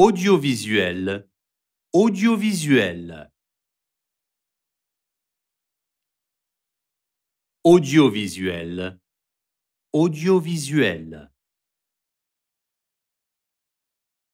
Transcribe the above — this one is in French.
Audiovisuel. Audiovisuel. Audiovisuel. Audiovisuel.